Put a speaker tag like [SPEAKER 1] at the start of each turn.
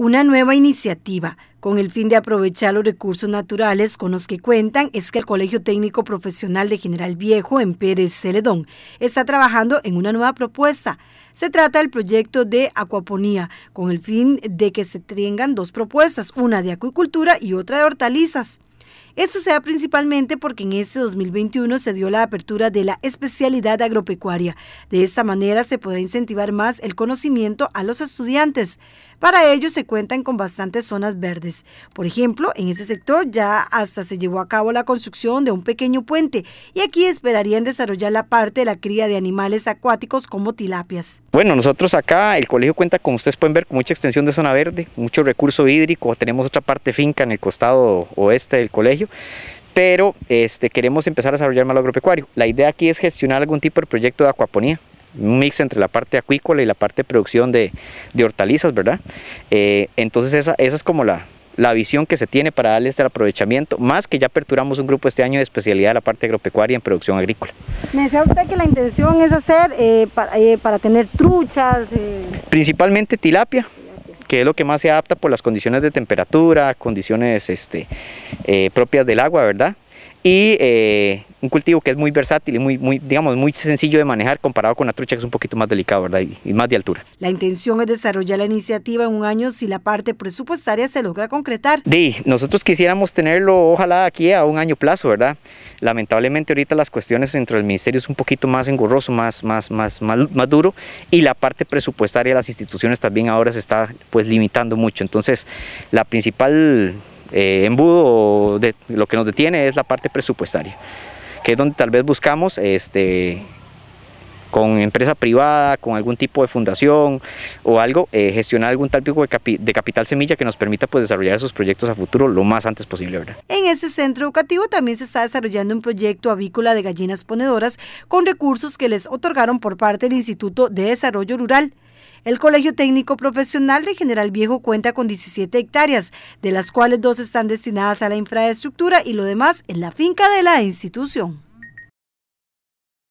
[SPEAKER 1] Una nueva iniciativa con el fin de aprovechar los recursos naturales con los que cuentan es que el Colegio Técnico Profesional de General Viejo en Pérez Celedón está trabajando en una nueva propuesta. Se trata del proyecto de acuaponía con el fin de que se tengan dos propuestas, una de acuicultura y otra de hortalizas. Esto se da principalmente porque en este 2021 se dio la apertura de la especialidad agropecuaria. De esta manera se podrá incentivar más el conocimiento a los estudiantes. Para ello se cuentan con bastantes zonas verdes. Por ejemplo, en ese sector ya hasta se llevó a cabo la construcción de un pequeño puente y aquí esperarían desarrollar la parte de la cría de animales acuáticos como tilapias.
[SPEAKER 2] Bueno, nosotros acá el colegio cuenta, como ustedes pueden ver, con mucha extensión de zona verde, mucho recurso hídrico, tenemos otra parte finca en el costado oeste del colegio pero este, queremos empezar a desarrollar más agropecuario. La idea aquí es gestionar algún tipo de proyecto de acuaponía, un mix entre la parte acuícola y la parte de producción de, hortalizas, ¿verdad? Eh, entonces esa, es como la, visión que se tiene para darle este aprovechamiento, más que ya aperturamos un grupo este año de especialidad de la parte agropecuaria en producción agrícola.
[SPEAKER 1] Me decía usted que la intención es hacer eh, eh, para, tener truchas.
[SPEAKER 2] Principalmente tilapia, que es lo que más se adapta por las condiciones de temperatura, condiciones este, eh, propias del agua, ¿verdad? y eh, un cultivo que es muy versátil y muy, digamos, muy sencillo de manejar comparado con la trucha que es un poquito más delicado, ¿verdad? Y, más de altura.
[SPEAKER 1] La intención es desarrollar la iniciativa en un año si la parte presupuestaria se logra concretar.
[SPEAKER 2] Sí, nosotros quisiéramos tenerlo ojalá aquí a un año plazo, ¿verdad? Lamentablemente ahorita las cuestiones dentro del ministerio es un poquito más engorroso, más, más, más, más, duro y la parte presupuestaria de las instituciones también ahora se está pues limitando mucho. Entonces la principal eh, embudo de, lo que nos detiene es la parte presupuestaria, que es donde tal vez buscamos este, con empresa privada, con algún tipo de fundación o algo, eh, gestionar algún tipo de, de, capital semilla que nos permita pues, desarrollar esos proyectos a futuro lo más antes posible.
[SPEAKER 1] En ese centro educativo también se está desarrollando un proyecto avícola de gallinas ponedoras con recursos que les otorgaron por parte del Instituto de Desarrollo Rural. El Colegio Técnico Profesional de General Viejo cuenta con 17 hectáreas, de las cuales dos están destinadas a la infraestructura y lo demás en la finca de la institución.